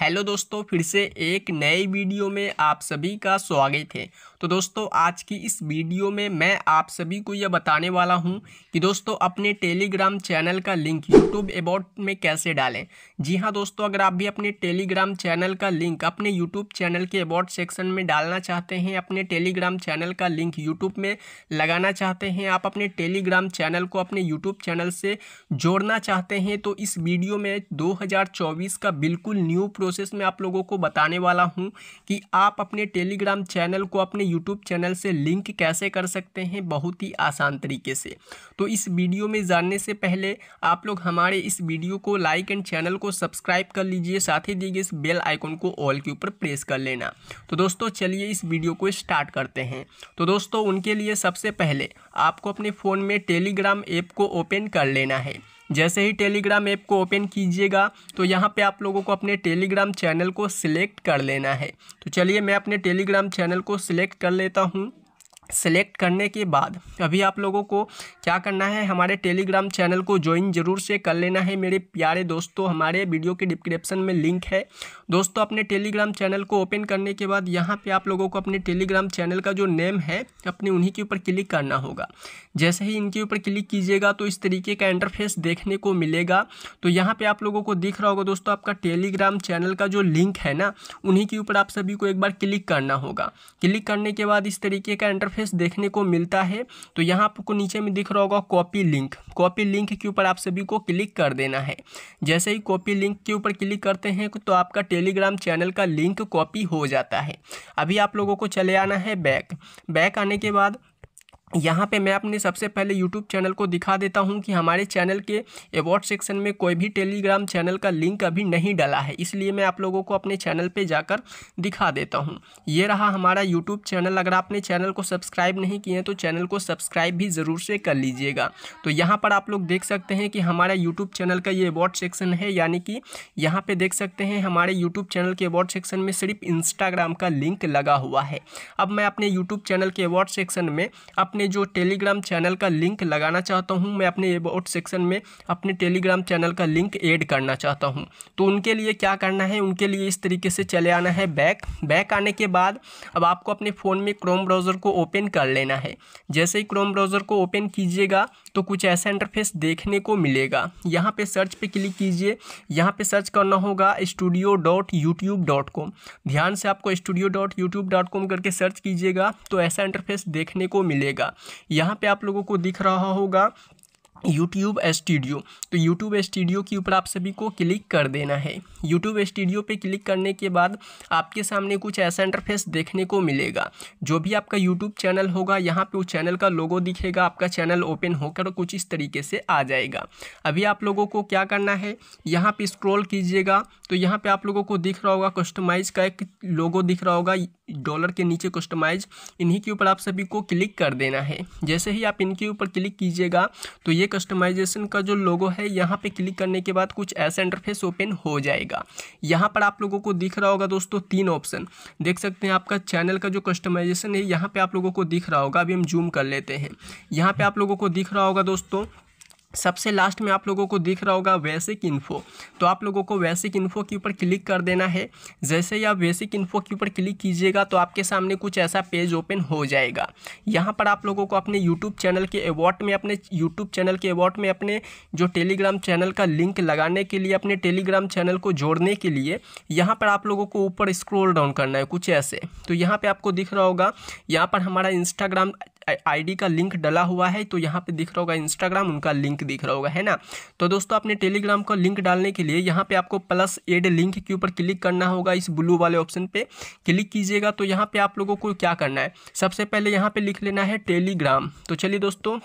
hello दोस्तों फिर से एक नए वीडियो में आप सभी का स्वागत है तो दोस्तों आज की इस वीडियो में मैं आप सभी को यह बताने वाला हूं कि दोस्तों अपने टेलीग्राम चैनल का लिंक यूट्यूब अबाउट में कैसे डालें जी हां दोस्तों अगर आप भी अपने टेलीग्राम चैनल का लिंक अपने यूट्यूब चैनल के अबाउट सेक्शन में डालना चाहते हैं अपने टेलीग्राम चैनल का लिंक यूट्यूब में लगाना चाहते हैं आप अपने टेलीग्राम चैनल को अपने यूट्यूब चैनल से जोड़ना चाहते हैं तो इस वीडियो में दो का बिल्कुल न्यू प्रो प्रोसेस में आप लोगों को बताने वाला हूँ कि आप अपने टेलीग्राम चैनल को अपने यूट्यूब चैनल से लिंक कैसे कर सकते हैं बहुत ही आसान तरीके से तो इस वीडियो में जानने से पहले आप लोग हमारे इस वीडियो को लाइक एंड चैनल को सब्सक्राइब कर लीजिए साथ ही दिए गए इस बेल आइकॉन को ऑल के ऊपर प्रेस कर लेना तो दोस्तों चलिए इस वीडियो को स्टार्ट करते हैं तो दोस्तों उनके लिए सबसे पहले आपको अपने फ़ोन में टेलीग्राम ऐप को ओपन कर लेना है जैसे ही टेलीग्राम ऐप को ओपन कीजिएगा तो यहाँ पे आप लोगों को अपने टेलीग्राम चैनल को सिलेक्ट कर लेना है तो चलिए मैं अपने टेलीग्राम चैनल को सिलेक्ट कर लेता हूँ सेलेक्ट करने के बाद अभी आप लोगों को क्या करना है हमारे टेलीग्राम चैनल को ज्वाइन जरूर से कर लेना है मेरे प्यारे दोस्तों हमारे वीडियो के डिस्क्रिप्शन में लिंक है दोस्तों अपने टेलीग्राम चैनल को ओपन करने के बाद यहाँ पे आप लोगों को अपने टेलीग्राम चैनल का जो नेम है अपने उन्हीं के ऊपर क्लिक करना होगा जैसे ही इनके ऊपर क्लिक कीजिएगा तो इस तरीके का इंटरफेस देखने को मिलेगा तो यहाँ पर आप लोगों को दिख रहा होगा दोस्तों आपका टेलीग्राम चैनल का जो लिंक है ना उन्हीं के ऊपर आप सभी को एक बार क्लिक करना होगा क्लिक करने के बाद इस तरीके का इंटरफेस इंटरफेस देखने को मिलता है तो यहाँ आपको नीचे में दिख रहा होगा कॉपी लिंक कॉपी लिंक के ऊपर आप सभी को क्लिक कर देना है जैसे ही कॉपी लिंक के ऊपर क्लिक करते हैं तो आपका टेलीग्राम चैनल का लिंक कॉपी हो जाता है अभी आप लोगों को चले आना है बैक बैक आने के बाद यहाँ पे मैं अपने सबसे पहले यूट्यूब चैनल को दिखा देता हूँ कि हमारे चैनल के अवार्ड सेक्शन में कोई भी टेलीग्राम चैनल का लिंक अभी नहीं डला है इसलिए मैं आप लोगों को अपने चैनल पे जाकर दिखा देता हूँ ये रहा हमारा यूट्यूब चैनल अगर आपने चैनल को सब्सक्राइब नहीं किए तो चैनल को सब्सक्राइब भी ज़रूर से कर लीजिएगा तो यहाँ पर आप लोग देख सकते हैं कि हमारा यूट्यूब चैनल का ये अवार्ड सेक्शन है यानी कि यहाँ पर देख सकते हैं हमारे यूट्यूब चैनल के अवार्ड सेक्शन में सिर्फ इंस्टाग्राम का लिंक लगा हुआ है अब मैं अपने यूट्यूब चैनल के अवार्ड सेक्शन में अपने अपने जो टेलीग्राम चैनल का लिंक लगाना चाहता हूँ मैं अपने अबाउट सेक्शन में अपने टेलीग्राम चैनल का लिंक ऐड करना चाहता हूँ तो उनके लिए क्या करना है उनके लिए इस तरीके से चले आना है बैक बैक आने के बाद अब आपको अपने फ़ोन में क्रोम ब्राउज़र को ओपन कर लेना है जैसे ही क्रोम ब्राउज़र को ओपन कीजिएगा तो कुछ ऐसा इंटरफेस देखने को मिलेगा यहाँ पर सर्च पर क्लिक कीजिए यहाँ पर सर्च करना होगा studio dot YouTube dot com ध्यान से आपको studio dot YouTube dot com करके सर्च कीजिएगा तो ऐसा इंटरफेस देखने को मिलेगा होगा यहाँ पे आप लोगों को दिख रहा होगा YouTube Studio तो YouTube Studio के ऊपर आप सभी को क्लिक कर देना है YouTube Studio पे क्लिक करने के बाद आपके सामने कुछ ऐसा इंटरफेस देखने को मिलेगा जो भी आपका YouTube चैनल होगा यहाँ पे उस चैनल का लोगो दिखेगा आपका चैनल ओपन होकर कुछ इस तरीके से आ जाएगा अभी आप लोगों को क्या करना है यहाँ पे स्क्रॉल कीजिएगा तो यहाँ पे आप लोगों को दिख रहा होगा कस्टमाइज़ का एक लोगो दिख रहा होगा डॉलर के नीचे कस्टमाइज इन्हीं के ऊपर आप सभी को क्लिक कर देना है जैसे ही आप इनके ऊपर क्लिक कीजिएगा तो ये कस्टमाइजेशन का जो लोगो है यहाँ पे क्लिक करने के बाद कुछ ऐसा इंटरफेस ओपन हो जाएगा यहाँ पर आप लोगों को दिख रहा होगा दोस्तों तीन ऑप्शन देख सकते हैं आपका चैनल का जो कस्टमाइजेशन है यहाँ पर आप लोगों को दिख रहा होगा अभी हम जूम कर लेते हैं यहाँ पर आप लोगों को दिख रहा होगा दोस्तों सबसे लास्ट में आप लोगों को दिख रहा होगा बेसिक इन्फो तो आप लोगों को बेसिक इन्फो के ऊपर क्लिक कर देना है जैसे ही आप बेसिक इन्फो के ऊपर क्लिक कीजिएगा तो आपके सामने कुछ ऐसा पेज ओपन हो जाएगा यहाँ पर आप लोगों को अपने यूट्यूब चैनल के अवॉर्ड में अपने यूट्यूब चैनल के अवॉर्ड में अपने जो टेलीग्राम चैनल का लिंक लगाने के लिए अपने टेलीग्राम चैनल को जोड़ने के लिए यहाँ पर आप लोगों को ऊपर स्क्रोल डाउन करना है कुछ ऐसे तो यहाँ पर आपको दिख रहा होगा यहाँ पर हमारा इंस्टाग्राम आईडी का लिंक डला हुआ है तो यहाँ पे दिख रहा होगा इंस्टाग्राम उनका लिंक दिख रहा होगा है ना तो दोस्तों अपने टेलीग्राम का लिंक डालने के लिए यहाँ पे आपको प्लस एड लिंक के ऊपर क्लिक करना होगा इस ब्लू वाले ऑप्शन पे क्लिक कीजिएगा तो यहाँ पे आप लोगों को क्या करना है सबसे पहले यहाँ पे लिख लेना है टेलीग्राम तो चलिए दोस्तों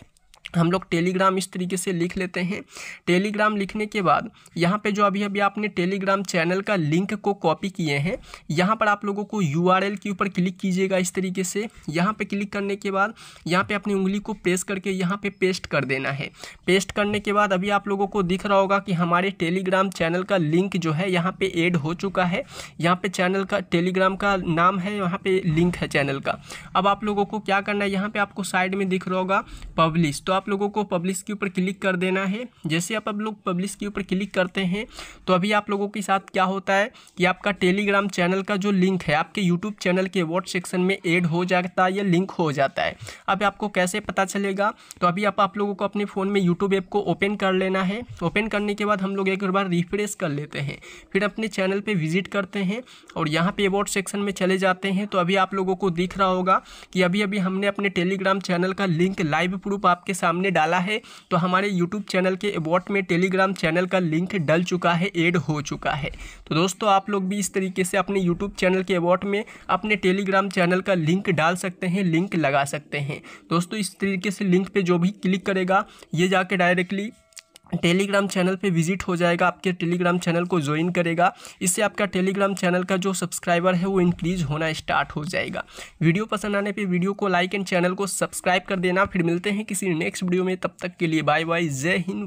हम लोग टेलीग्राम इस तरीके से लिख लेते हैं टेलीग्राम लिखने के बाद यहाँ पे जो अभी अभी आपने टेलीग्राम चैनल का लिंक को कॉपी किए हैं यहाँ पर आप लोगों को यू के ऊपर क्लिक कीजिएगा इस तरीके से यहाँ पे क्लिक करने के बाद यहाँ पे अपनी उंगली को प्रेस करके यहाँ पे पेस्ट कर देना है पेस्ट करने के बाद अभी आप लोगों को दिख रहा होगा कि हमारे टेलीग्राम चैनल का लिंक जो है यहाँ पर एड हो चुका है यहाँ पर चैनल का टेलीग्राम का नाम है यहाँ पर लिंक है चैनल का अब आप लोगों को क्या करना है यहाँ पर आपको साइड में दिख रहा होगा पब्लिश तो आप आप लोगों को पब्लिश के ऊपर क्लिक कर देना है जैसे आप अब लोग पब्लिश के ऊपर क्लिक करते हैं तो अभी आप लोगों के साथ क्या होता है कि आपका टेलीग्राम चैनल का जो लिंक है आपके यूट्यूब चैनल के वॉट सेक्शन में एड हो जाता है या लिंक हो जाता है अब आपको कैसे पता चलेगा तो अभी आप आप लोगों को अपने फ़ोन में यूट्यूब ऐप को ओपन कर लेना है ओपन करने के बाद हम लोग एक बार रिफ्रेश कर लेते हैं फिर अपने चैनल पर विजिट करते हैं और यहाँ पे वॉट सेक्शन में चले जाते हैं तो अभी आप लोगों को दिख रहा होगा कि अभी अभी हमने अपने टेलीग्राम चैनल का लिंक लाइव प्रूफ आपके सामने सामने डाला है तो हमारे यूट्यूब चैनल के अबॉट में टेलीग्राम चैनल का लिंक डल चुका है एड हो चुका है तो दोस्तों आप लोग भी इस तरीके से अपने यूट्यूब चैनल के अबॉट में अपने टेलीग्राम चैनल का लिंक डाल सकते हैं लिंक लगा सकते हैं दोस्तों इस तरीके से लिंक पर जो भी क्लिक करेगा ये जाके डायरेक्टली टेलीग्राम चैनल पे विजिट हो जाएगा आपके टेलीग्राम चैनल को ज्वाइन करेगा इससे आपका टेलीग्राम चैनल का जो सब्सक्राइबर है वो इंक्रीज होना स्टार्ट हो जाएगा वीडियो पसंद आने पे वीडियो को लाइक एंड चैनल को सब्सक्राइब कर देना फिर मिलते हैं किसी नेक्स्ट वीडियो में तब तक के लिए बाय बाय जय हिंद